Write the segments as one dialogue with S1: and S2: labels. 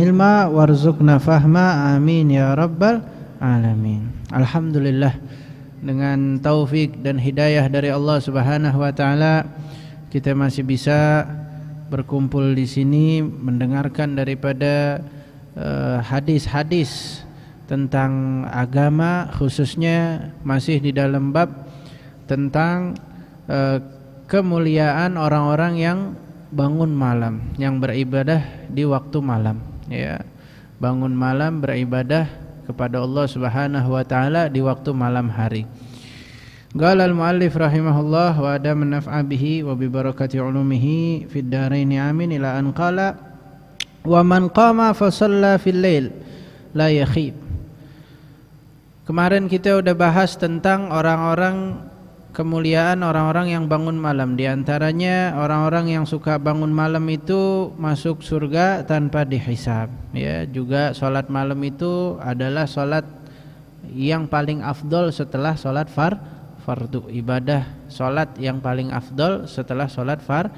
S1: ilma warzuqna fahma amin ya rabbal alamin alhamdulillah dengan taufik dan hidayah dari Allah Subhanahu wa taala kita masih bisa berkumpul di sini mendengarkan daripada eh, hadis-hadis uh, tentang agama khususnya masih di dalam bab tentang uh, kemuliaan orang-orang yang bangun malam yang beribadah di waktu malam ya bangun malam beribadah kepada Allah Subhanahu wa taala di waktu malam hari. Qala al-muallif rahimahullah wa adam naf'a bihi wa bi barakati ulumihi fid darain amin ila an qala wa man qama fa shalla fil lail la yakhib. Kemarin kita udah bahas tentang orang-orang kemuliaan orang-orang yang bangun malam di antaranya orang-orang yang suka bangun malam itu masuk surga tanpa dihisab ya juga sholat malam itu adalah sholat yang paling afdol setelah sholat far fardu ibadah Sholat yang paling afdol setelah sholat far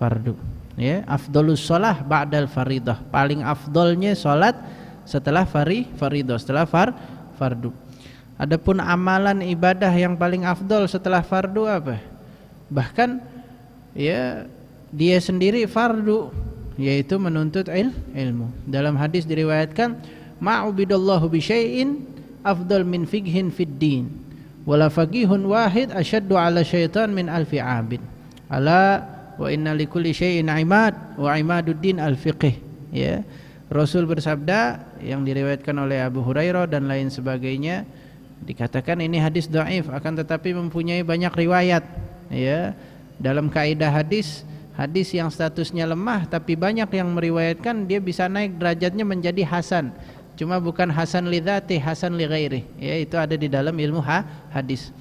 S1: fardu ya afdolus sholah ba'dal faridah paling afdolnya sholat setelah fari faridah setelah far fardu Adapun amalan ibadah yang paling afdol setelah fardu apa? Bahkan ya dia sendiri fardu yaitu menuntut il, ilmu. Dalam hadis diriwayatkan ma'ubidallahu bi syai'in afdal min fiqhin fid din wala faqihun wahid asyaddu ala syaitan min alfi abid. Ala wa inna likulli syai'in imad wa imaduddin al ya. Rasul bersabda yang diriwayatkan oleh Abu Hurairah dan lain sebagainya dikatakan ini hadis dhaif akan tetapi mempunyai banyak riwayat ya dalam kaidah hadis hadis yang statusnya lemah tapi banyak yang meriwayatkan dia bisa naik derajatnya menjadi hasan cuma bukan hasan lidati hasan li ghairi ya itu ada di dalam ilmu ha, hadis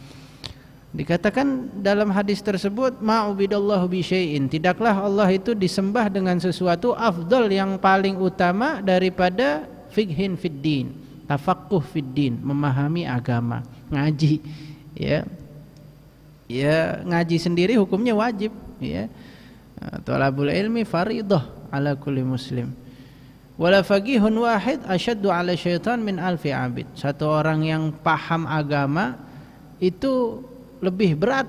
S1: dikatakan dalam hadis tersebut ma'ubidallahu bi syai'in tidaklah Allah itu disembah dengan sesuatu afdol yang paling utama daripada fighin fiddin tafakuh fiddin memahami agama ngaji ya ya ngaji sendiri hukumnya wajib ya eh, talabul ilmi faridah ala kulli muslim wala faqihun wahid asyaddu ala syaitan min alfi abid satu orang yang paham agama itu lebih berat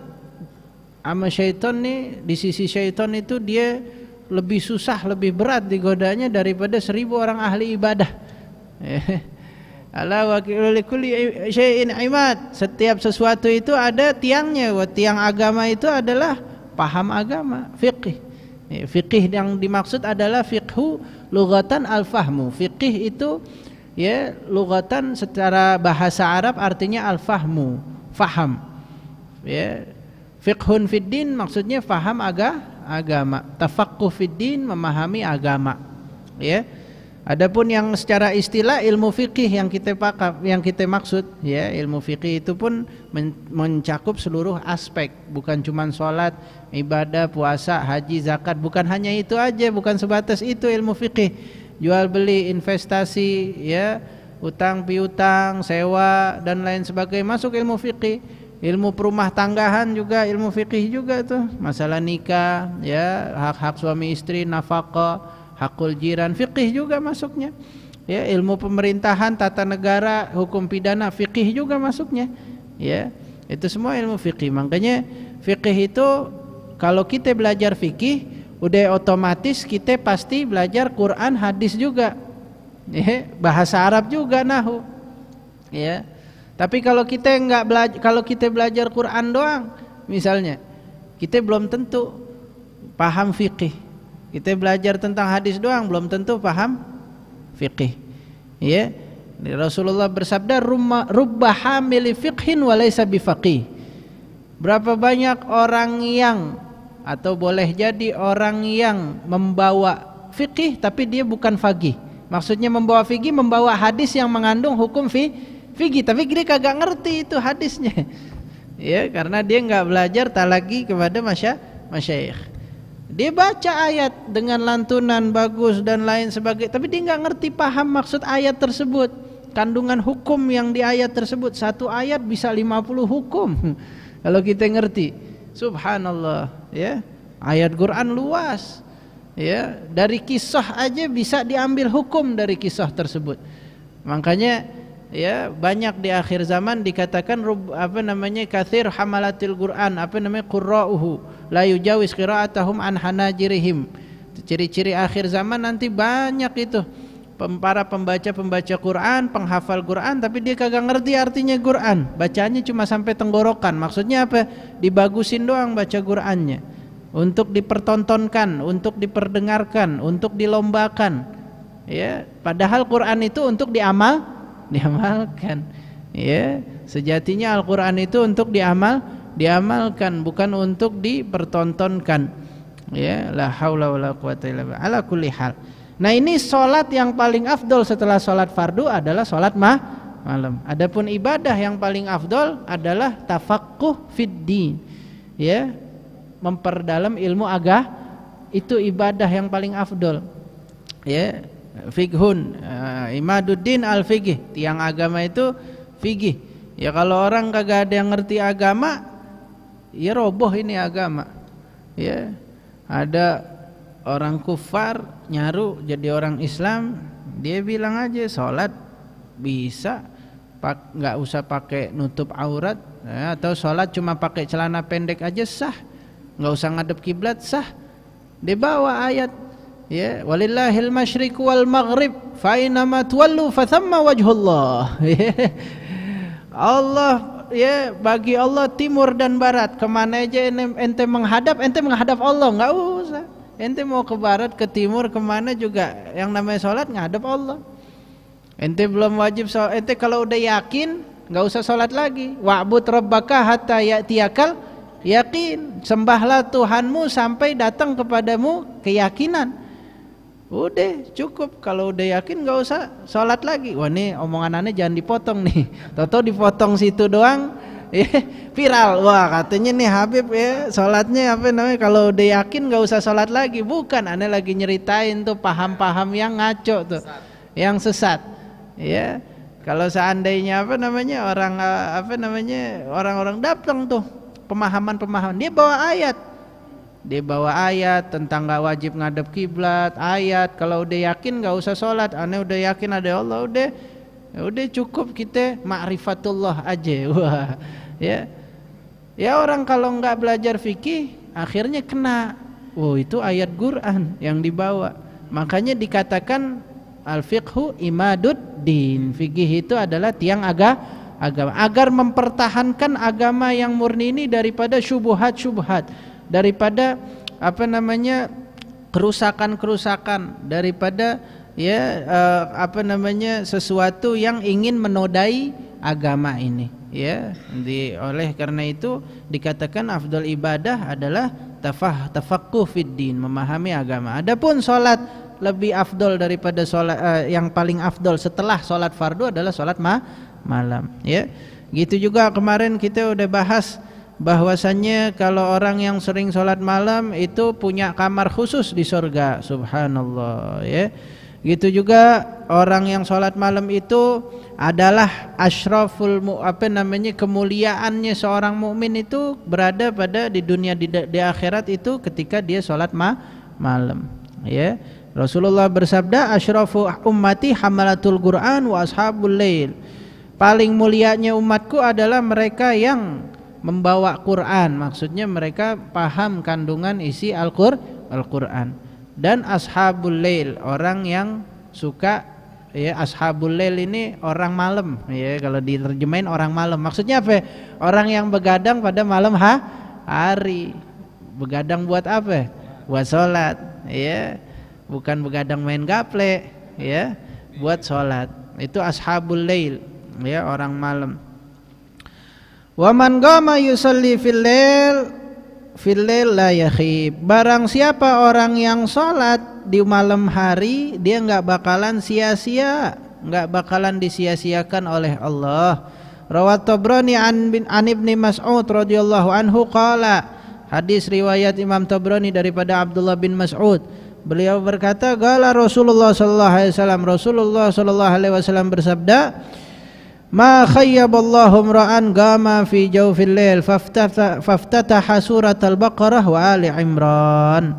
S1: sama syaitan nih di sisi syaitan itu dia lebih susah lebih berat digodanya daripada seribu orang ahli ibadah eh, Allah wakilu syai'in imad. Setiap sesuatu itu ada tiangnya. tiang agama itu adalah paham agama, fikih. Fikih yang dimaksud adalah fikhu lugatan al-fahmu. Fikih itu ya lugatan secara bahasa Arab artinya al-fahmu, faham. Ya. Fiqhun fid maksudnya faham aga, agama. Tafaqquh fid memahami agama. Ya. Adapun yang secara istilah ilmu fikih yang kita pakai, yang kita maksud, ya ilmu fikih itu pun mencakup seluruh aspek, bukan cuma sholat, ibadah, puasa, haji, zakat, bukan hanya itu aja, bukan sebatas itu ilmu fikih. Jual beli, investasi, ya utang piutang, sewa dan lain sebagainya masuk ilmu fikih. Ilmu perumah tanggahan juga ilmu fikih juga tuh, masalah nikah, ya hak-hak suami istri, nafkah hakul jiran fikih juga masuknya ya ilmu pemerintahan tata negara hukum pidana fikih juga masuknya ya itu semua ilmu fikih makanya fikih itu kalau kita belajar fikih udah otomatis kita pasti belajar Quran hadis juga ya, bahasa Arab juga nahu ya tapi kalau kita nggak belajar kalau kita belajar Quran doang misalnya kita belum tentu paham fikih kita belajar tentang hadis doang belum tentu paham fikih. Ya. Rasulullah bersabda rubba hamil fiqhin walaysa bifaqih. Berapa banyak orang yang atau boleh jadi orang yang membawa fikih tapi dia bukan faqih. Maksudnya membawa fikih membawa hadis yang mengandung hukum fi fikih tapi dia kagak ngerti itu hadisnya. ya, karena dia nggak belajar tak lagi kepada masya masyayikh. Dia baca ayat dengan lantunan bagus dan lain sebagainya, tapi dia nggak ngerti paham maksud ayat tersebut. Kandungan hukum yang di ayat tersebut, satu ayat bisa 50 hukum. Kalau kita ngerti. Subhanallah, ya. Ayat Quran luas. Ya, dari kisah aja bisa diambil hukum dari kisah tersebut. Makanya ya banyak di akhir zaman dikatakan apa namanya kathir hamalatil Quran, apa namanya qurra'uhu la yujawis qira'atahum anhana jirihim. ciri-ciri akhir zaman nanti banyak itu para pembaca-pembaca Quran, penghafal Quran tapi dia kagak ngerti artinya Quran. Bacanya cuma sampai tenggorokan. Maksudnya apa? Dibagusin doang baca Qurannya. Untuk dipertontonkan, untuk diperdengarkan, untuk dilombakan. Ya, padahal Quran itu untuk diamal, diamalkan. Ya, sejatinya Al-Qur'an itu untuk diamal, diamalkan bukan untuk dipertontonkan ya la haula wala quwata illa ala kulli hal nah ini salat yang paling afdol setelah salat fardu adalah salat mah malam adapun ibadah yang paling afdol adalah tafaqquh fid din ya memperdalam ilmu agah itu ibadah yang paling afdol ya fighun uh, eh, imaduddin al fiqih tiang agama itu fikih ya kalau orang kagak ada yang ngerti agama ya roboh ini agama ya ada orang kufar nyaru jadi orang Islam dia bilang aja sholat bisa pak nggak usah pakai nutup aurat ya, atau sholat cuma pakai celana pendek aja sah nggak usah ngadep kiblat sah dibawa ayat ya walillahil masyriq wal maghrib fa inama tuwallu fa thamma wajhullah ya. Allah ya bagi Allah timur dan barat kemana aja ente menghadap ente menghadap Allah nggak usah ente mau ke barat ke timur kemana juga yang namanya sholat ngadap Allah ente belum wajib sholat ente kalau udah yakin nggak usah sholat lagi wa'bud rabbaka hatta tiakal yakin sembahlah Tuhanmu sampai datang kepadamu keyakinan Udah cukup kalau udah yakin nggak usah sholat lagi. Wah nih omongan aneh jangan dipotong nih. Toto dipotong situ doang iya, viral. Wah katanya nih Habib ya sholatnya apa namanya kalau udah yakin nggak usah sholat lagi. Bukan aneh lagi nyeritain tuh paham-paham yang ngaco tuh, yang sesat. Ya kalau seandainya apa namanya orang eh, apa namanya orang-orang datang tuh pemahaman-pemahaman dia bawa ayat dia bawa ayat tentang gak wajib ngadep kiblat ayat kalau udah yakin gak usah sholat aneh udah yakin ada Allah udah ya udah cukup kita makrifatullah aja wah ya ya orang kalau nggak belajar fikih akhirnya kena oh itu ayat Quran yang dibawa makanya dikatakan al fiqhu din fikih itu adalah tiang aga agama agar mempertahankan agama yang murni ini daripada syubhat-syubhat daripada apa namanya kerusakan-kerusakan daripada ya uh, apa namanya sesuatu yang ingin menodai agama ini ya di oleh karena itu dikatakan afdal ibadah adalah tafah tafaqquh fiddin memahami agama adapun salat lebih afdol daripada sholat uh, yang paling afdol setelah sholat fardu adalah sholat ma malam ya gitu juga kemarin kita udah bahas bahwasannya kalau orang yang sering sholat malam itu punya kamar khusus di surga subhanallah ya gitu juga orang yang sholat malam itu adalah ashraful apa namanya kemuliaannya seorang mukmin itu berada pada di dunia di, di akhirat itu ketika dia sholat ma malam ya Rasulullah bersabda ashrafu ummati hamalatul Quran wa ashabul lail paling mulianya umatku adalah mereka yang membawa Quran maksudnya mereka paham kandungan isi Al-Qur'an dan ashabul lail orang yang suka ya ashabul lail ini orang malam ya kalau diterjemahin orang malam maksudnya apa orang yang begadang pada malam ha? hari begadang buat apa buat sholat ya bukan begadang main gaple ya buat sholat itu ashabul lail ya orang malam Wa man gama yusalli fil lail fil lail la yakhib. Barang siapa orang yang salat di malam hari dia enggak bakalan sia-sia, enggak bakalan disia-siakan oleh Allah. Rawat Tabrani an bin an Ibni Mas'ud radhiyallahu anhu qala. Hadis riwayat Imam Tabrani daripada Abdullah bin Mas'ud. Beliau berkata, "Gala Rasulullah sallallahu alaihi wasallam, Rasulullah sallallahu alaihi wasallam bersabda, Ma khayyaballahu ra'an gama fi jawfil lail faftata, faftataha surat al-Baqarah wa Ali Imran.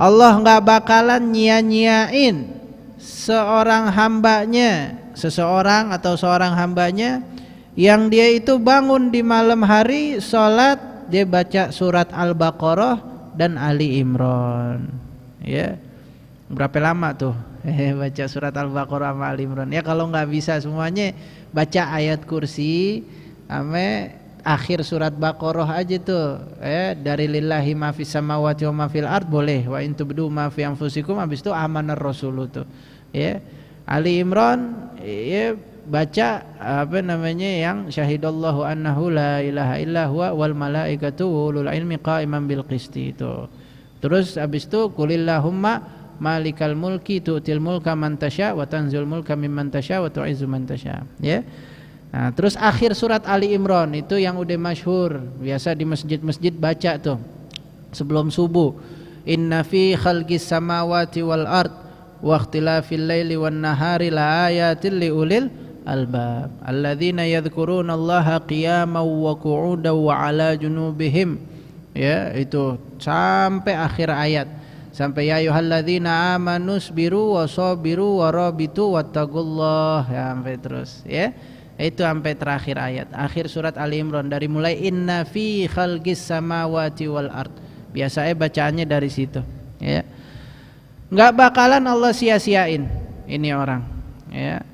S1: Allah nggak bakalan nyia-nyiain seorang hambanya, seseorang atau seorang hambanya yang dia itu bangun di malam hari sholat dia baca surat Al-Baqarah dan Ali Imran. Ya berapa lama tuh eh, baca surat Al-Baqarah sama Al Imran. Ya kalau nggak bisa semuanya baca ayat kursi ame akhir surat Baqarah aja tuh. Eh dari lillahi ma fis samawati wa ma fil ard boleh wa in tubdu ma fi anfusikum habis itu amanar rasul tuh. Ya. Ali Imran ya baca apa namanya yang syahidallahu annahu la ilaha illa huwa wal malaikatu ulul ilmi qaiman bil qisti itu. Terus habis itu kulillahumma malikal mulki tu'til mulka man tasya wa tanzul mulka mimman tasya wa tu'izzu man tasya ya nah, terus akhir surat Ali Imran itu yang udah masyhur biasa di masjid-masjid baca tuh sebelum subuh inna fi khalqis samawati wal ard wa ikhtilafil laili wan nahari la ayatin li ulil albab alladzina yadhkuruna allaha qiyaman wa qu'udan wa ala junubihim ya itu sampai akhir ayat sampai ya ayyuhalladzina amanu biru wasabiru warabitu wattaqullah ya sampai terus ya itu sampai terakhir ayat akhir surat Ali Imran dari mulai inna fi khalqis samawati wal ard biasanya bacaannya dari situ ya nggak bakalan Allah sia-siain ini orang ya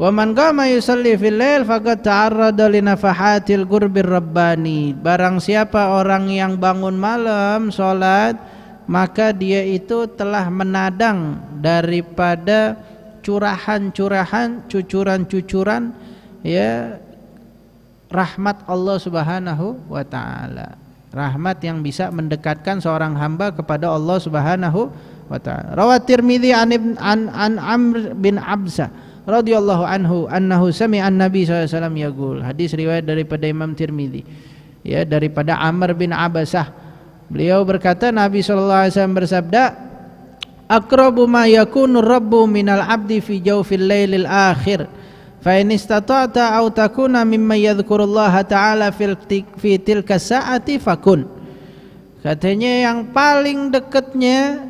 S1: wa man qama yusalli fil lail faqad ta'arrada li nafahatil gurbir rabbani barang siapa orang yang bangun malam salat maka dia itu telah menadang daripada curahan-curahan, cucuran-cucuran ya rahmat Allah Subhanahu wa taala. Rahmat yang bisa mendekatkan seorang hamba kepada Allah Subhanahu wa taala. Rawat Tirmizi an, an, an Amr bin Absa radhiyallahu anhu annahu sami'an an-nabi saw. alaihi wasallam Hadis riwayat daripada Imam Tirmizi. Ya, daripada Amr bin Abasah Beliau berkata Nabi sallallahu alaihi wasallam bersabda Aqrabu ma yakunu rabbu minal abdi fi jawfil lailil akhir fa in istata'ta aw takuna mimma yadhkurullaha ta'ala fil fi tilka sa'ati fakun Katanya yang paling dekatnya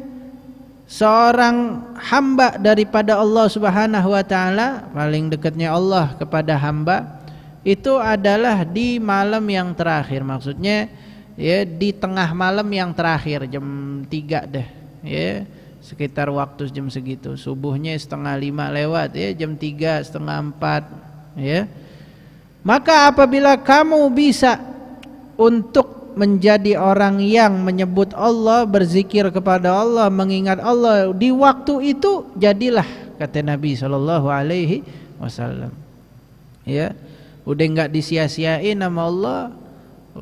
S1: seorang hamba daripada Allah Subhanahu wa taala, paling dekatnya Allah kepada hamba itu adalah di malam yang terakhir. Maksudnya ya di tengah malam yang terakhir jam 3 deh ya sekitar waktu jam segitu subuhnya setengah lima lewat ya jam tiga setengah empat ya maka apabila kamu bisa untuk menjadi orang yang menyebut Allah berzikir kepada Allah mengingat Allah di waktu itu jadilah kata Nabi Shallallahu Alaihi Wasallam ya udah nggak disia-siain sama Allah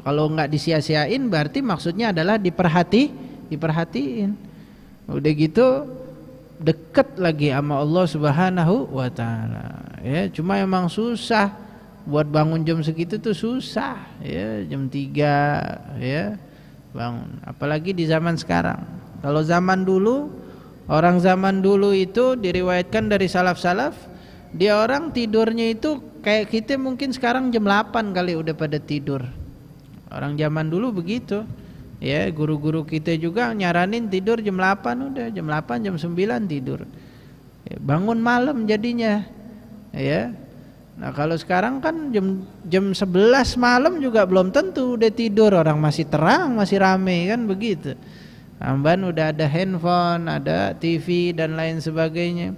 S1: kalau nggak disia-siain berarti maksudnya adalah diperhati, diperhatiin. Udah gitu deket lagi sama Allah Subhanahu wa taala. Ya, cuma emang susah buat bangun jam segitu tuh susah ya, jam 3 ya bangun. Apalagi di zaman sekarang. Kalau zaman dulu orang zaman dulu itu diriwayatkan dari salaf-salaf dia orang tidurnya itu kayak kita mungkin sekarang jam 8 kali udah pada tidur Orang zaman dulu begitu. Ya, guru-guru kita juga nyaranin tidur jam 8 udah, jam 8, jam 9 tidur. Ya, bangun malam jadinya. Ya. Nah, kalau sekarang kan jam jam 11 malam juga belum tentu udah tidur, orang masih terang, masih rame kan begitu. Amban udah ada handphone, ada TV dan lain sebagainya.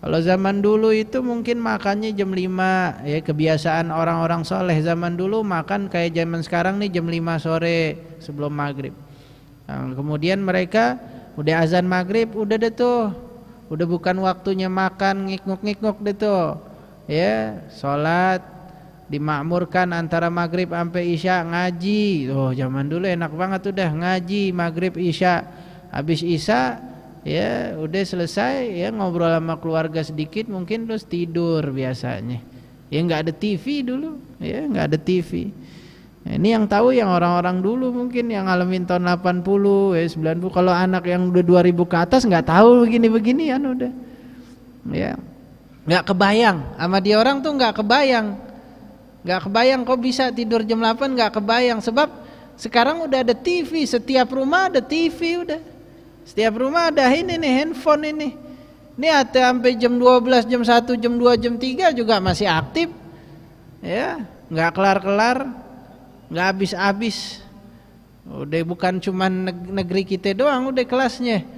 S1: Kalau zaman dulu itu mungkin makannya jam 5 ya kebiasaan orang-orang soleh zaman dulu makan kayak zaman sekarang nih jam 5 sore sebelum maghrib. Nah, kemudian mereka udah azan maghrib udah deh tuh udah bukan waktunya makan ngikuk-ngikuk deh tuh ya sholat dimakmurkan antara maghrib sampai isya ngaji oh zaman dulu enak banget udah ngaji maghrib isya habis isya ya udah selesai ya ngobrol sama keluarga sedikit mungkin terus tidur biasanya ya nggak ada TV dulu ya nggak ada TV nah, ini yang tahu yang orang-orang dulu mungkin yang ngalamin tahun 80 ya 90 kalau anak yang udah 2000 ke atas nggak tahu begini begini ya udah ya nggak kebayang sama dia orang tuh nggak kebayang nggak kebayang kok bisa tidur jam 8 nggak kebayang sebab sekarang udah ada TV setiap rumah ada TV udah setiap rumah ada ini nih handphone ini. Ini ada sampai jam 12, jam 1, jam 2, jam 3 juga masih aktif. Ya, nggak kelar-kelar, nggak habis-habis. Udah bukan cuma negeri kita doang, udah kelasnya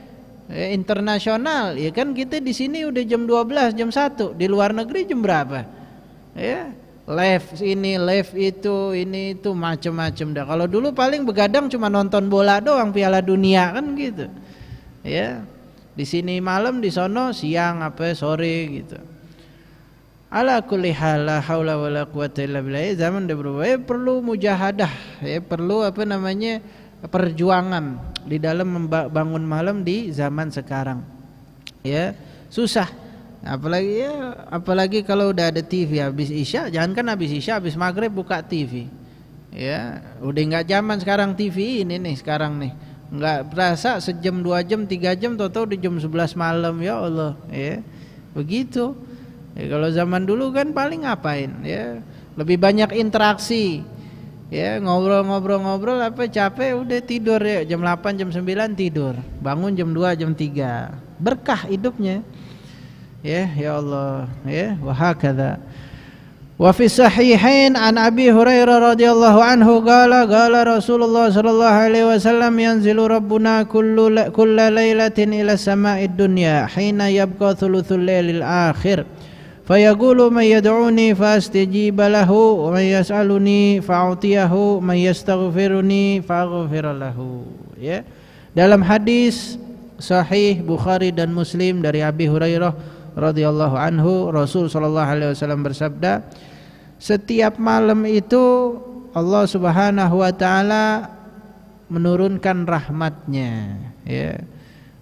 S1: ya, internasional. Ya kan kita di sini udah jam 12, jam 1, di luar negeri jam berapa? Ya, live ini, live itu, ini itu macam-macam dah. Kalau dulu paling begadang cuma nonton bola doang Piala Dunia kan gitu ya di sini malam di sono siang apa sore gitu ala kulli hala haula wala quwata illa billah ya, zaman de berubah ya, perlu mujahadah ya perlu apa namanya perjuangan di dalam membangun malam di zaman sekarang ya susah apalagi ya apalagi kalau udah ada TV habis isya jangan kan habis isya habis maghrib buka TV ya udah nggak zaman sekarang TV ini nih sekarang nih nggak berasa sejam dua jam tiga jam tau tau di jam sebelas malam ya Allah ya begitu ya, kalau zaman dulu kan paling ngapain ya lebih banyak interaksi ya ngobrol-ngobrol-ngobrol apa capek udah tidur ya jam 8 jam 9 tidur bangun jam 2 jam 3 berkah hidupnya ya ya Allah ya kata وفي الصحيحين عن أبي هريرة رضي الله عنه قال قال رسول الله صلى الله عليه وسلم ينزل ربنا كل كل ليلة إلى السماء الدنيا حين يبقى ثلث الليل الآخر فيقول من يدعوني فاستجيب له ومن يسألني فأعطيه من يستغفرني فأغفر له ya dalam hadis sahih Bukhari dan Muslim dari Abi Hurairah radhiyallahu anhu Rasul sallallahu alaihi wasallam bersabda setiap malam itu Allah Subhanahu wa taala menurunkan rahmatnya ya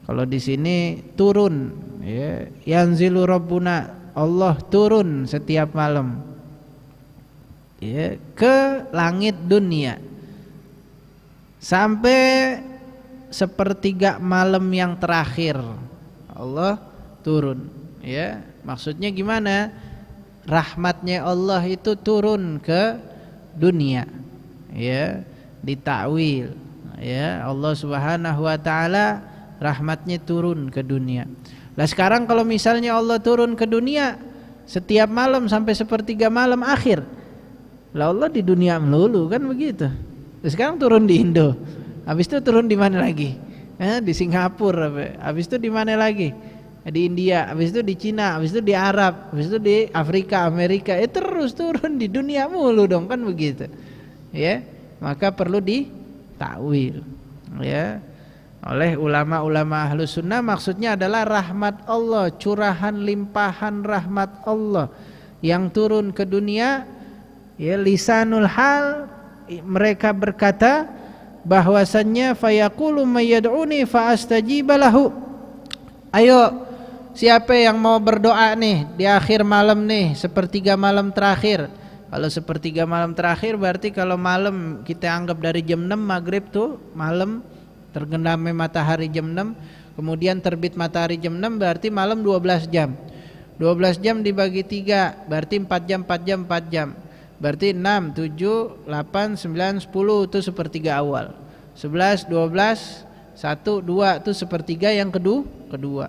S1: kalau di sini turun ya yanzilu rabbuna Allah turun setiap malam ya ke langit dunia sampai sepertiga malam yang terakhir Allah turun ya maksudnya gimana rahmatnya Allah itu turun ke dunia ya ditakwil ya Allah Subhanahu wa taala rahmatnya turun ke dunia. Lah sekarang kalau misalnya Allah turun ke dunia setiap malam sampai sepertiga malam akhir. Lah Allah di dunia melulu kan begitu. Terus sekarang turun di Indo. Habis itu turun di mana lagi? Eh, di Singapura. Habis itu di mana lagi? di India, habis itu di Cina, habis itu di Arab, habis itu di Afrika, Amerika, ya terus turun di dunia mulu dong kan begitu. Ya, maka perlu ditakwil. Ya. Oleh ulama-ulama ahlu sunnah maksudnya adalah rahmat Allah, curahan limpahan rahmat Allah yang turun ke dunia ya lisanul hal mereka berkata bahwasannya fayaqulu mayyad'uni faastajibalahu ayo Siapa yang mau berdoa nih di akhir malam nih sepertiga malam terakhir? Kalau sepertiga malam terakhir berarti kalau malam kita anggap dari jam 6 maghrib tuh malam tergenamnya matahari jam 6 kemudian terbit matahari jam 6 berarti malam 12 jam 12 jam dibagi 3 berarti 4 jam 4 jam 4 jam berarti 6, 7, 8, 9, 10 itu sepertiga awal 11, 12, 1, 2 itu sepertiga yang kedua kedua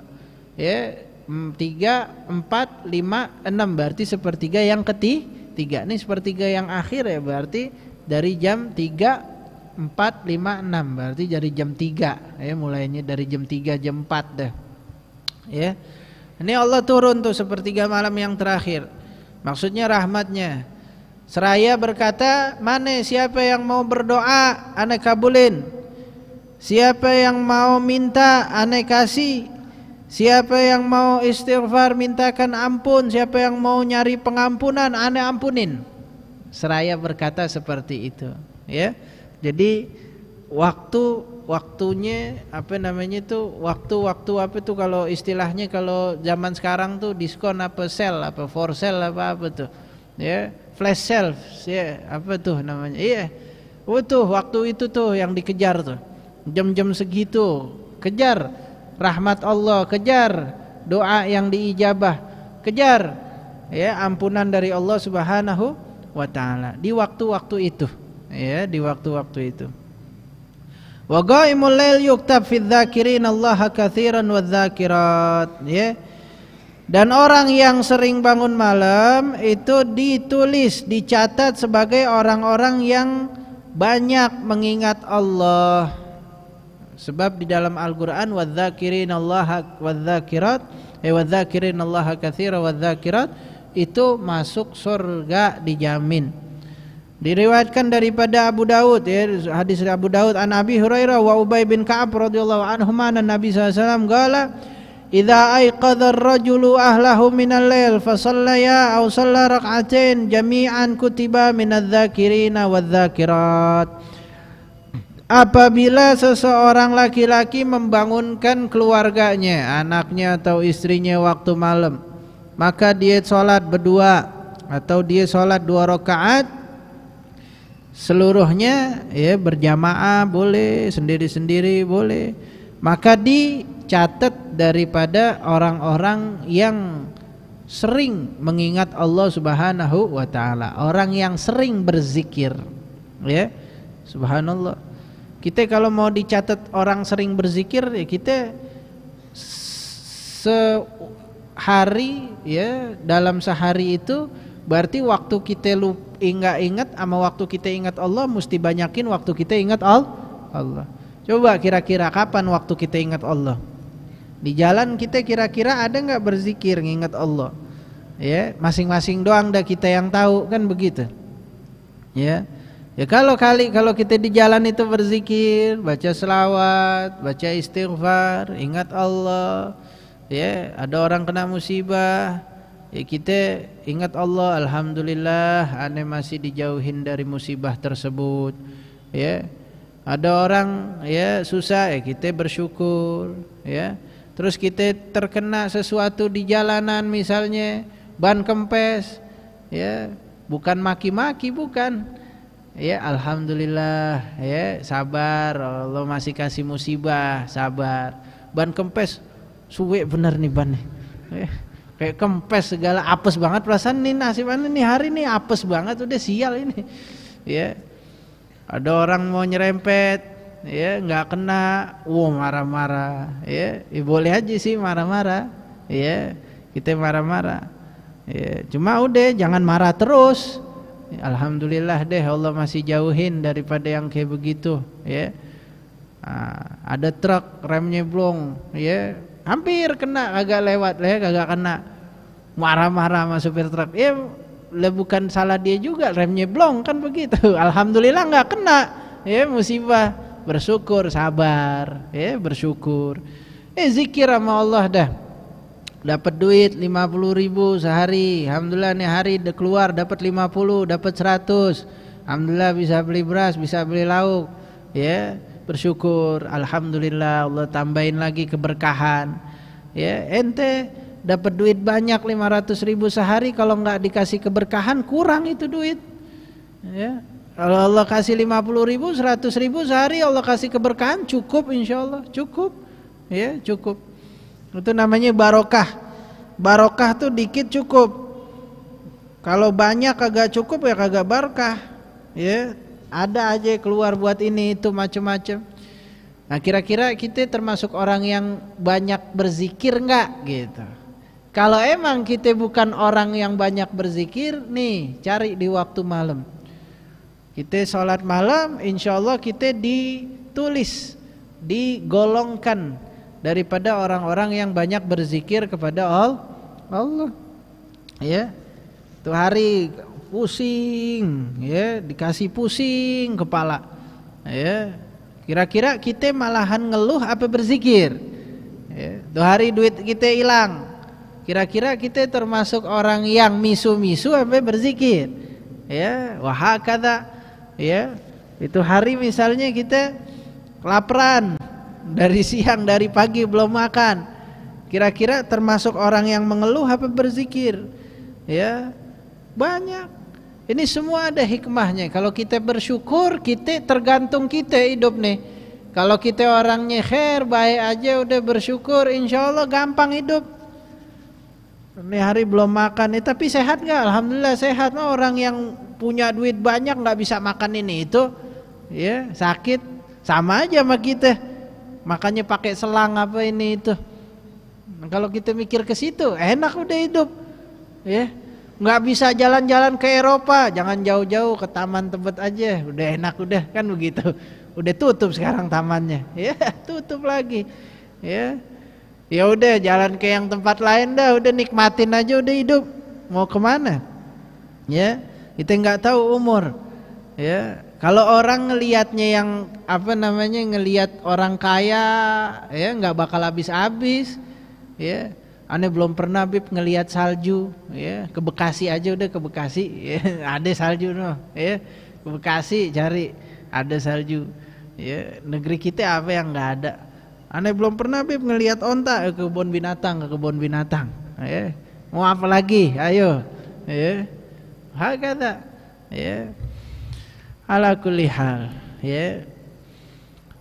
S1: ya mm, tiga empat lima enam berarti sepertiga yang ketiga nih sepertiga yang akhir ya berarti dari jam tiga empat lima enam berarti dari jam tiga ya mulainya dari jam tiga jam empat deh ya ini Allah turun tuh sepertiga malam yang terakhir maksudnya rahmatnya seraya berkata mana siapa yang mau berdoa anak kabulin siapa yang mau minta anak kasih Siapa yang mau istighfar mintakan ampun, siapa yang mau nyari pengampunan, aneh ampunin. Seraya berkata seperti itu, ya. Jadi waktu waktunya apa namanya itu waktu-waktu apa itu kalau istilahnya kalau zaman sekarang tuh diskon apa sel apa for sell apa apa tuh ya flash sales ya apa tuh namanya iya oh waktu itu tuh yang dikejar tuh jam-jam segitu kejar rahmat Allah kejar doa yang diijabah kejar ya ampunan dari Allah Subhanahu wa taala di waktu-waktu itu ya di waktu-waktu itu wa qaimul lail yuktab fi dzakirin Allah katsiran dzakirat, ya dan orang yang sering bangun malam itu ditulis dicatat sebagai orang-orang yang banyak mengingat Allah Sebab di dalam Al-Qur'an Allah, wadzakirat eh Allah katsira wadzakirat itu masuk surga dijamin. Diriwayatkan daripada Abu Daud ya hadis dari Abu Daud an Abi Hurairah wa Ubay bin Ka'ab radhiyallahu anhu mana Nabi sallallahu alaihi wasallam qala Idza aiqadha ar-rajulu ahlahu al lail fa sallaya aw salla rak'atain jami'an kutiba minadh-dhakirina wadh-dhakirat. Apabila seseorang laki-laki membangunkan keluarganya, anaknya atau istrinya waktu malam, maka dia sholat berdua atau dia sholat dua rakaat seluruhnya ya berjamaah boleh sendiri-sendiri boleh maka dicatat daripada orang-orang yang sering mengingat Allah Subhanahu wa taala orang yang sering berzikir ya subhanallah kita kalau mau dicatat orang sering berzikir ya kita sehari ya dalam sehari itu berarti waktu kita lupa nggak ingat sama waktu kita ingat Allah mesti banyakin waktu kita ingat Allah. Coba kira-kira kapan waktu kita ingat Allah? Di jalan kita kira-kira ada nggak berzikir ingat Allah? Ya, masing-masing doang dah kita yang tahu kan begitu. Ya. Ya kalau kali kalau kita di jalan itu berzikir, baca selawat, baca istighfar, ingat Allah. Ya, ada orang kena musibah, ya kita ingat Allah, alhamdulillah ane masih dijauhin dari musibah tersebut. Ya. Ada orang ya susah ya kita bersyukur, ya. Terus kita terkena sesuatu di jalanan misalnya ban kempes, ya. Bukan maki-maki bukan Ya, alhamdulillah, ya, sabar. Allah masih kasih musibah, sabar. Ban kempes suwe bener nih ban nih. Ya, kayak kempes segala apes banget perasaan nih nasib mana nih hari ini apes banget udah sial ini. Ya. Ada orang mau nyerempet, ya nggak kena, wow marah-marah, ya. ya boleh aja sih marah-marah, ya kita marah-marah. Ya, cuma udah jangan marah terus Alhamdulillah deh Allah masih jauhin daripada yang kayak begitu ya. Nah, ada truk remnya blong ya hampir kena agak lewat lah ya, agak kena marah-marah sama supir truk ya lah bukan salah dia juga remnya blong kan begitu alhamdulillah enggak kena ya musibah bersyukur sabar ya bersyukur eh zikir sama Allah dah dapat duit 50 ribu sehari Alhamdulillah nih hari keluar dapat 50 dapat 100 Alhamdulillah bisa beli beras bisa beli lauk ya bersyukur Alhamdulillah Allah tambahin lagi keberkahan ya ente dapat duit banyak 500 ribu sehari kalau nggak dikasih keberkahan kurang itu duit ya kalau Allah kasih 50 ribu 100 ribu sehari Allah kasih keberkahan cukup insya Allah cukup ya cukup itu namanya barokah. Barokah tuh dikit cukup. Kalau banyak kagak cukup ya kagak barokah. Ya, ada aja keluar buat ini itu macam-macam. Nah, kira-kira kita termasuk orang yang banyak berzikir enggak gitu. Kalau emang kita bukan orang yang banyak berzikir, nih cari di waktu malam. Kita sholat malam, insya Allah kita ditulis, digolongkan daripada orang-orang yang banyak berzikir kepada Allah. Allah. Ya. itu hari pusing, ya, dikasih pusing kepala. Ya. Kira-kira kita malahan ngeluh apa berzikir? Ya. Tuh hari duit kita hilang. Kira-kira kita termasuk orang yang misu-misu apa berzikir? Ya, wah kata ya. Itu hari misalnya kita kelaparan, dari siang dari pagi belum makan kira-kira termasuk orang yang mengeluh apa berzikir ya banyak ini semua ada hikmahnya kalau kita bersyukur kita tergantung kita hidup nih kalau kita orangnya khair baik aja udah bersyukur insya Allah gampang hidup ini hari belum makan nih, tapi sehat nggak Alhamdulillah sehat nah, orang yang punya duit banyak nggak bisa makan ini itu ya sakit sama aja sama kita makanya pakai selang apa ini itu kalau kita mikir ke situ enak udah hidup ya Enggak bisa jalan-jalan ke Eropa jangan jauh-jauh ke taman tebet aja udah enak udah kan begitu udah tutup sekarang tamannya ya tutup lagi ya ya udah jalan ke yang tempat lain dah udah nikmatin aja udah hidup mau kemana ya kita enggak tahu umur ya kalau orang ngelihatnya yang apa namanya ngelihat orang kaya ya nggak bakal habis-habis ya. Aneh belum pernah Bib ngelihat salju ya. Ke Bekasi aja udah ke Bekasi ya. ada salju no ya. Ke Bekasi cari ada salju ya. Negeri kita apa yang nggak ada. Aneh belum pernah Bib ngelihat onta ke kebun binatang ke kebun binatang ya. Mau apa lagi? Ayo. Ya. kata Ya ala kulli hal ya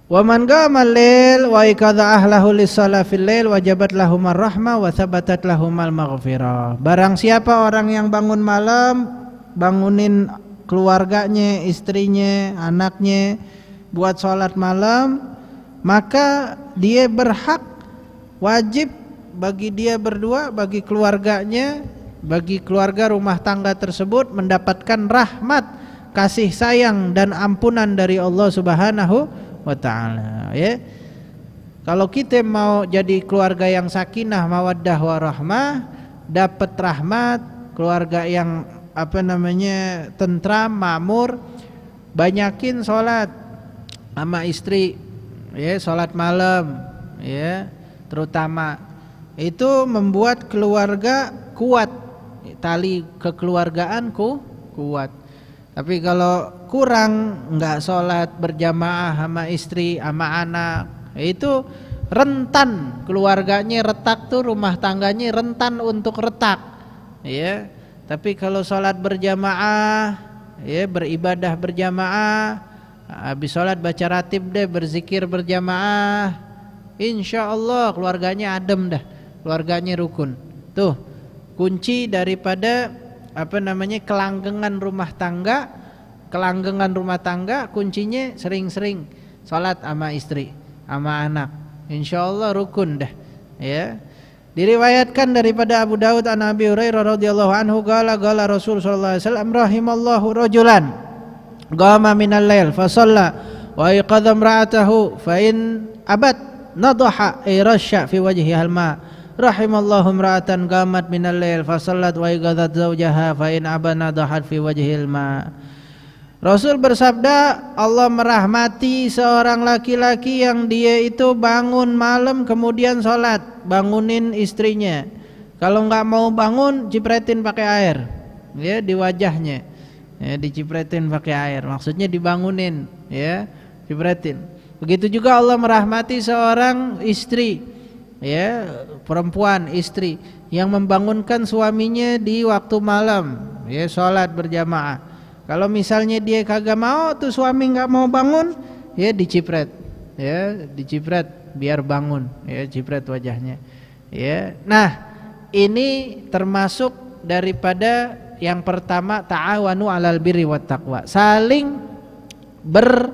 S1: wa man qama al-lail wa ikadha ahlahu li salafil lail wajabat lahumar rahmah wa thabatat al maghfirah barang siapa orang yang bangun malam bangunin keluarganya istrinya anaknya buat sholat malam maka dia berhak wajib bagi dia berdua bagi keluarganya bagi keluarga rumah tangga tersebut mendapatkan rahmat kasih sayang dan ampunan dari Allah Subhanahu wa taala ya. Kalau kita mau jadi keluarga yang sakinah, mawaddah warahmah, dapat rahmat, keluarga yang apa namanya tentram, makmur, banyakin salat sama istri, ya salat malam, ya terutama itu membuat keluarga kuat, tali kekeluargaanku kuat. Tapi kalau kurang nggak sholat berjamaah sama istri sama anak itu rentan keluarganya retak tuh rumah tangganya rentan untuk retak ya tapi kalau sholat berjamaah ya beribadah berjamaah habis sholat baca ratib deh berzikir berjamaah insya Allah keluarganya adem dah keluarganya rukun tuh kunci daripada apa namanya kelanggengan rumah tangga kelanggengan rumah tangga kuncinya sering-sering sholat sama istri sama anak insyaallah rukun dah ya diriwayatkan daripada Abu Daud an Abi Hurairah radhiyallahu anhu gala gala Rasul sallallahu alaihi wasallam rahimallahu rajulan gama minal lail fa shalla wa iqadha imra'atahu fa in abat nadaha irasha fi wajhiha al ma' rahimallahum ra'atan qamat minal lail fa sallat wa ighadat zawjaha fa in abana dahat fi Rasul bersabda Allah merahmati seorang laki-laki yang dia itu bangun malam kemudian sholat bangunin istrinya kalau nggak mau bangun cipretin pakai air ya di wajahnya ya, dicipretin pakai air maksudnya dibangunin ya cipretin begitu juga Allah merahmati seorang istri ya perempuan istri yang membangunkan suaminya di waktu malam ya sholat berjamaah kalau misalnya dia kagak mau tuh suami nggak mau bangun ya dicipret ya dicipret biar bangun ya cipret wajahnya ya nah ini termasuk daripada yang pertama ta'awanu alal birri wat taqwa saling ber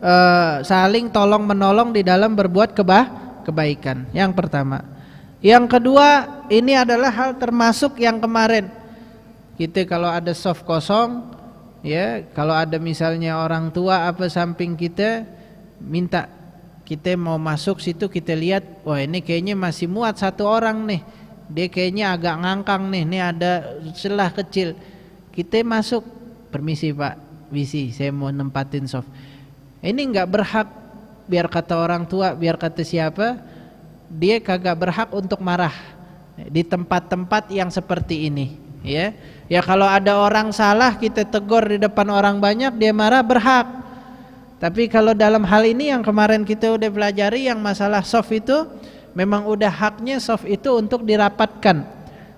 S1: uh, saling tolong menolong di dalam berbuat kebah kebaikan. Yang pertama. Yang kedua, ini adalah hal termasuk yang kemarin. Kita kalau ada soft kosong, ya, kalau ada misalnya orang tua apa samping kita minta kita mau masuk situ kita lihat, wah ini kayaknya masih muat satu orang nih. Dia kayaknya agak ngangkang nih, ini ada celah kecil. Kita masuk, permisi Pak, visi saya mau nempatin soft. Ini nggak berhak biar kata orang tua, biar kata siapa, dia kagak berhak untuk marah di tempat-tempat yang seperti ini, ya. Ya kalau ada orang salah kita tegur di depan orang banyak dia marah berhak. Tapi kalau dalam hal ini yang kemarin kita udah pelajari yang masalah soft itu memang udah haknya soft itu untuk dirapatkan.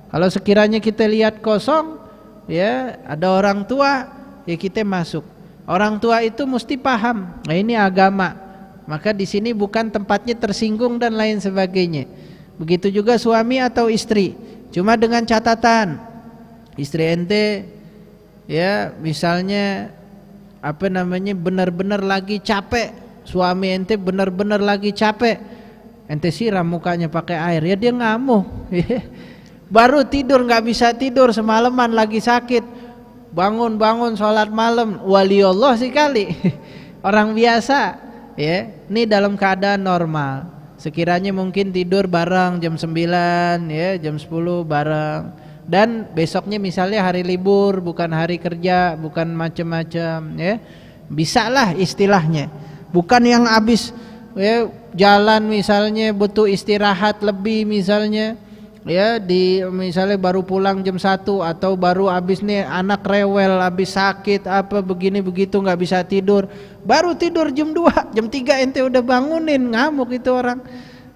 S1: Kalau sekiranya kita lihat kosong ya ada orang tua ya kita masuk. Orang tua itu mesti paham. Nah ini agama. Maka di sini bukan tempatnya tersinggung dan lain sebagainya. Begitu juga suami atau istri. Cuma dengan catatan istri ente ya misalnya apa namanya benar-benar lagi capek suami ente benar-benar lagi capek ente siram mukanya pakai air ya dia ngamuk baru tidur nggak bisa tidur semalaman lagi sakit bangun bangun sholat malam wali Allah sekali orang biasa ya ini dalam keadaan normal sekiranya mungkin tidur bareng jam 9 ya jam 10 bareng dan besoknya misalnya hari libur bukan hari kerja bukan macam-macam ya bisalah istilahnya bukan yang habis ya jalan misalnya butuh istirahat lebih misalnya ya di misalnya baru pulang jam 1 atau baru habis nih anak rewel habis sakit apa begini begitu nggak bisa tidur baru tidur jam 2 jam 3 ente udah bangunin ngamuk itu orang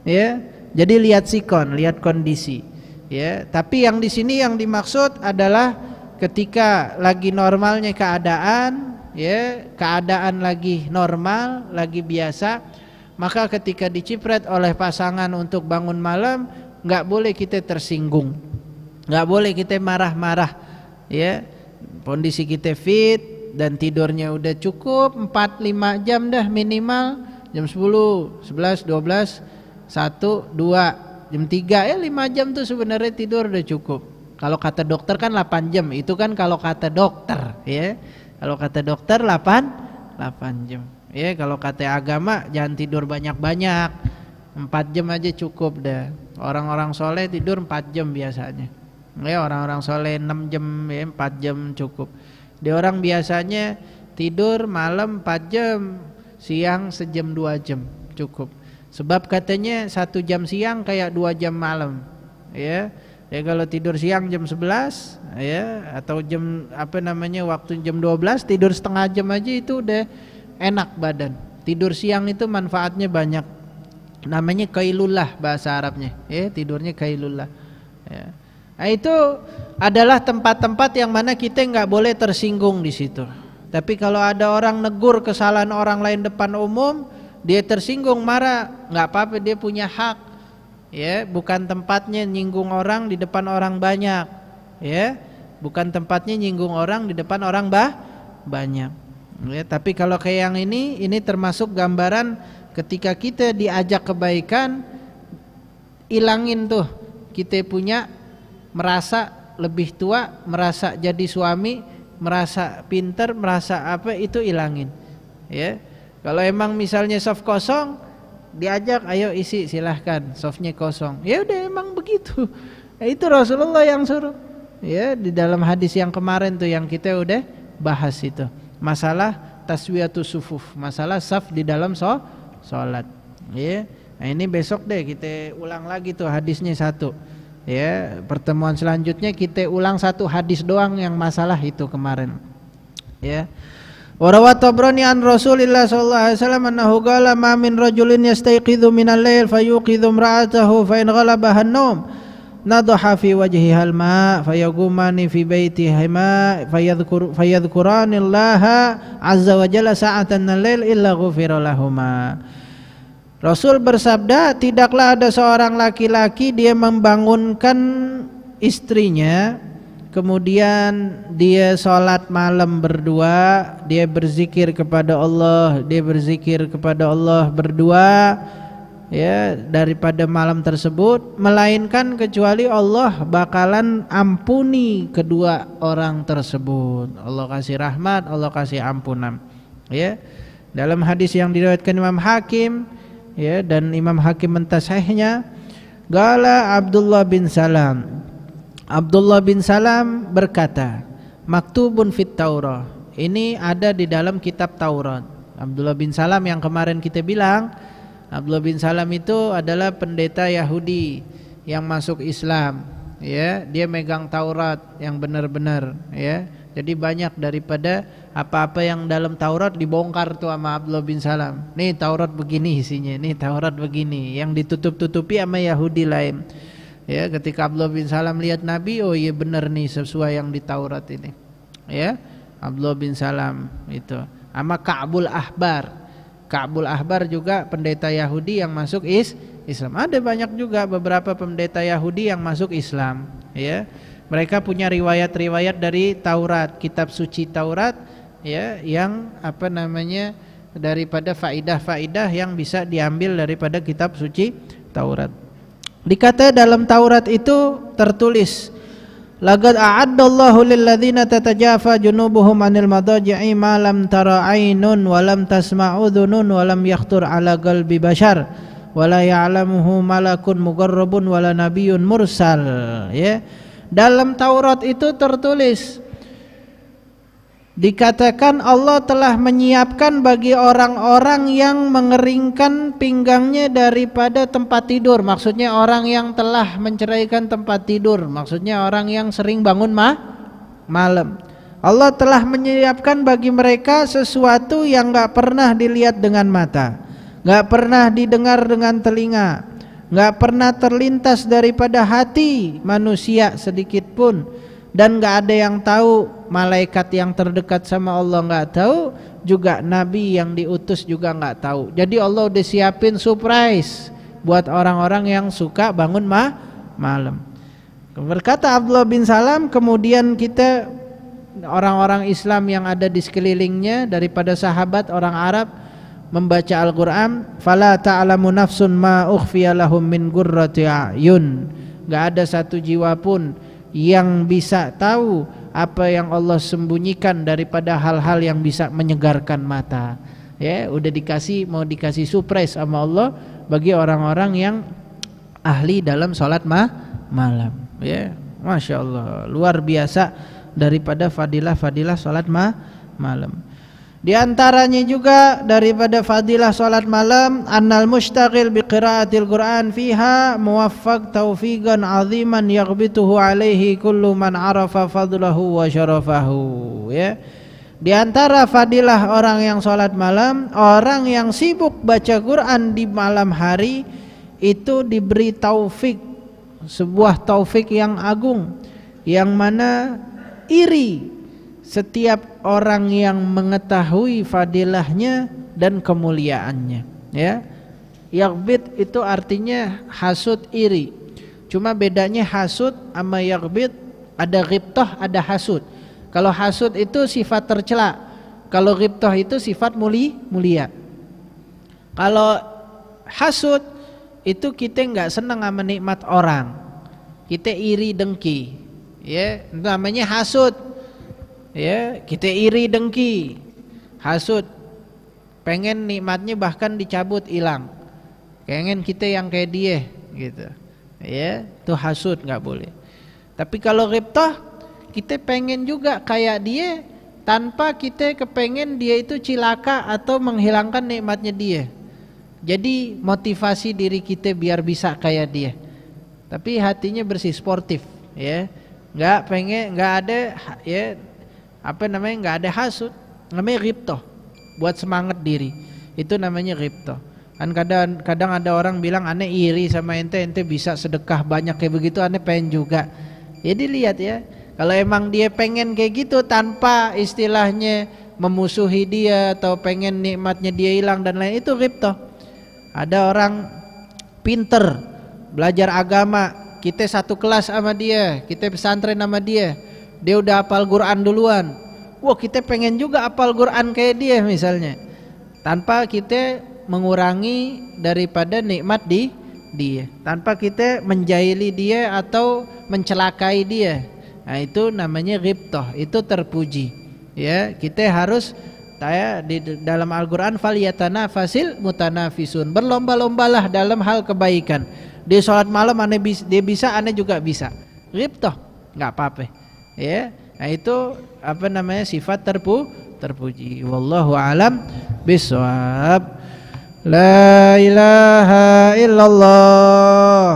S1: ya jadi lihat sikon lihat kondisi ya tapi yang di sini yang dimaksud adalah ketika lagi normalnya keadaan ya keadaan lagi normal lagi biasa maka ketika dicipret oleh pasangan untuk bangun malam nggak boleh kita tersinggung nggak boleh kita marah-marah ya kondisi kita fit dan tidurnya udah cukup 4-5 jam dah minimal jam 10, 11, 12 1, 2, jam 3 ya 5 jam tuh sebenarnya tidur udah cukup kalau kata dokter kan 8 jam itu kan kalau kata dokter ya kalau kata dokter 8 8 jam ya kalau kata agama jangan tidur banyak-banyak 4 jam aja cukup dah Orang-orang soleh tidur 4 jam biasanya. Ya orang-orang soleh 6 jam, ya, 4 jam cukup. Di orang biasanya tidur malam 4 jam, siang sejam 2 jam cukup. Sebab katanya satu jam siang kayak dua jam malam, ya. Ya kalau tidur siang jam 11 ya atau jam apa namanya waktu jam 12 tidur setengah jam aja itu udah enak badan. Tidur siang itu manfaatnya banyak namanya kailullah bahasa Arabnya ya tidurnya kailullah ya. nah, itu adalah tempat-tempat yang mana kita nggak boleh tersinggung di situ tapi kalau ada orang negur kesalahan orang lain depan umum dia tersinggung marah nggak apa-apa dia punya hak ya bukan tempatnya nyinggung orang di depan orang banyak ya bukan tempatnya nyinggung orang di depan orang bah banyak ya tapi kalau kayak yang ini ini termasuk gambaran Ketika kita diajak kebaikan, hilangin tuh kita punya merasa lebih tua, merasa jadi suami, merasa pinter, merasa apa itu hilangin Ya. Kalau emang misalnya soft kosong, diajak ayo isi silahkan softnya kosong. Ya udah emang begitu. Ya, itu Rasulullah yang suruh. Ya di dalam hadis yang kemarin tuh yang kita udah bahas itu masalah taswiyatu sufuf, masalah saf di dalam so sholat ya nah, ini besok deh kita ulang lagi tuh hadisnya satu ya pertemuan selanjutnya kita ulang satu hadis doang yang masalah itu kemarin ya Warawat Tabrani an Rasulillah sallallahu alaihi wasallam annahu qala ma min rajulin yastayqidhu min al-lail fayuqidhu imra'atahu fa in ghalabaha an-nawm nadaha fi wajhi halma fayagumani fi hima fayadhkur fayadhkuranillaha azza wa jalla sa'atan lail illa ghufira lahuma Rasul bersabda tidaklah ada seorang laki-laki dia membangunkan istrinya kemudian dia sholat malam berdua dia berzikir kepada Allah dia berzikir kepada Allah berdua ya daripada malam tersebut melainkan kecuali Allah bakalan ampuni kedua orang tersebut Allah kasih rahmat Allah kasih ampunan ya dalam hadis yang diriwayatkan Imam Hakim ya dan Imam Hakim mentasahihnya Gala Abdullah bin Salam Abdullah bin Salam berkata maktubun fit Taurah ini ada di dalam kitab Taurat Abdullah bin Salam yang kemarin kita bilang Abdullah bin Salam itu adalah pendeta Yahudi yang masuk Islam ya dia megang Taurat yang benar-benar ya jadi banyak daripada apa-apa yang dalam Taurat dibongkar tuh sama Abdullah bin Salam nih Taurat begini isinya nih Taurat begini yang ditutup-tutupi sama Yahudi lain ya ketika Abdullah bin Salam lihat Nabi oh iya benar nih sesuai yang di Taurat ini ya Abdullah bin Salam itu sama Ka'bul Ahbar Ka'bul Ahbar juga pendeta Yahudi yang masuk is Islam. Ada banyak juga beberapa pendeta Yahudi yang masuk Islam, ya. Mereka punya riwayat-riwayat dari Taurat, kitab suci Taurat ya yang apa namanya daripada faidah-faidah yang bisa diambil daripada kitab suci Taurat. Dikata dalam Taurat itu tertulis Laqad a'addallahu lilladzina tatajafa junubuhum anil madaji'i ma lam tara aynun wa lam tasma'u dhunun wa lam yakhtur ala qalbi bashar wa la ya'lamuhu malakun mugarrabun wa la nabiyyun mursal ya. Dalam Taurat itu tertulis Dikatakan Allah telah menyiapkan bagi orang-orang yang mengeringkan pinggangnya daripada tempat tidur. Maksudnya orang yang telah menceraikan tempat tidur. Maksudnya orang yang sering bangun ma malam. Allah telah menyiapkan bagi mereka sesuatu yang gak pernah dilihat dengan mata. Gak pernah didengar dengan telinga. Gak pernah terlintas daripada hati manusia sedikit pun dan nggak ada yang tahu malaikat yang terdekat sama Allah nggak tahu juga nabi yang diutus juga nggak tahu jadi Allah udah siapin surprise buat orang-orang yang suka bangun ma malam berkata Abdullah bin Salam kemudian kita orang-orang Islam yang ada di sekelilingnya daripada sahabat orang Arab membaca Al-Qur'an fala ta'lamu nafsun ma ukhfiya lahum min qurrati ayun enggak ada satu jiwa pun yang bisa tahu apa yang Allah sembunyikan daripada hal-hal yang bisa menyegarkan mata. Ya, udah dikasih mau dikasih surprise sama Allah bagi orang-orang yang ahli dalam sholat ma malam. Ya, masya Allah luar biasa daripada fadilah-fadilah sholat ma malam. Di antaranya juga daripada fadilah salat malam annal mustaqil bi qiraatil Qur'an fiha muwaffaq taufiqan aziman yaghbituhu alaihi kullu man arafa fadlahu wa syarafahu ya. Di antara fadilah orang yang salat malam, orang yang sibuk baca Quran di malam hari itu diberi taufik sebuah taufik yang agung yang mana iri setiap orang yang mengetahui fadilahnya dan kemuliaannya ya yakbit itu artinya hasut iri cuma bedanya hasut sama yakbit ada ghibtah ada hasut kalau hasut itu sifat tercela kalau ghibtah itu sifat muli mulia kalau hasut itu kita nggak senang sama nikmat orang kita iri dengki ya namanya hasut ya kita iri dengki hasut pengen nikmatnya bahkan dicabut hilang pengen kita yang kayak dia gitu ya tuh hasut nggak boleh tapi kalau riptoh kita pengen juga kayak dia tanpa kita kepengen dia itu cilaka atau menghilangkan nikmatnya dia jadi motivasi diri kita biar bisa kayak dia tapi hatinya bersih sportif ya nggak pengen nggak ada ya apa namanya nggak ada hasut namanya ripto buat semangat diri itu namanya ripto kan kadang kadang ada orang bilang aneh iri sama ente ente bisa sedekah banyak kayak begitu aneh pengen juga jadi ya lihat ya kalau emang dia pengen kayak gitu tanpa istilahnya memusuhi dia atau pengen nikmatnya dia hilang dan lain itu ripto ada orang pinter belajar agama kita satu kelas sama dia kita pesantren sama dia dia udah hafal Quran duluan wah kita pengen juga hafal Quran kayak dia misalnya tanpa kita mengurangi daripada nikmat di dia tanpa kita menjahili dia atau mencelakai dia nah itu namanya ghibtah itu terpuji ya kita harus saya di dalam Al-Qur'an faliyatana fasil mutanafisun berlomba-lombalah dalam hal kebaikan di sholat malam aneh bisa, dia bisa anda juga bisa ghibtah nggak apa-apa ya nah itu apa namanya sifat terpu terpuji wallahu alam bisawab la ilaha illallah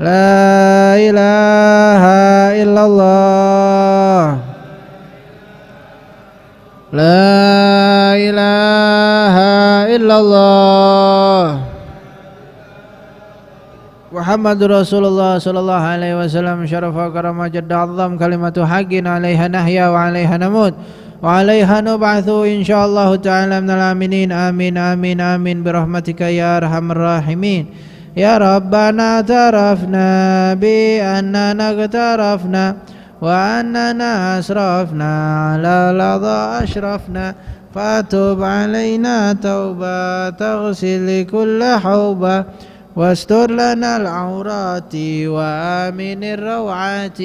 S1: la ilaha illallah la ilaha illallah محمد رسول الله صلى الله عليه وسلم شرف وكرم وجد عظم كلمة حق عليها نحيا وعليها نموت وعليها نبعث إن شاء الله تعالى من الآمنين آمين آمين آمين برحمتك يا أرحم الراحمين يا ربنا اعترفنا بأننا اقترفنا وأننا أسرفنا على لظى أشرفنا فتوب علينا توبة تغسل كل حوبة واستر لنا العورات وآمن الروعات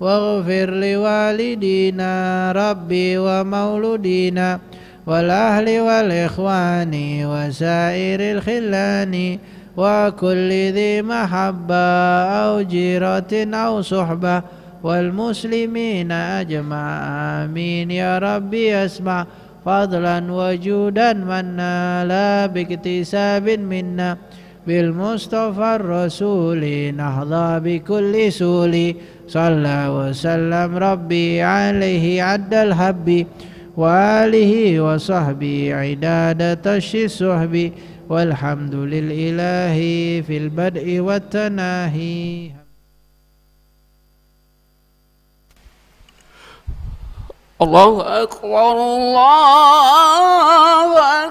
S1: واغفر لوالدينا ربي ومولودينا والأهل والإخوان وسائر الخلان وكل ذي محبة أو جيرة أو صحبة والمسلمين أجمع آمين يا ربي أسمع فضلا وجودا منا لا باكتساب منا بالمصطفى الرسول نهضى بكل سول صلى وسلم ربي عليه عد الهب وآله وصحبه عدادة تش الصحب والحمد للإله في البدء والتناهي الله أكبر الله أكبر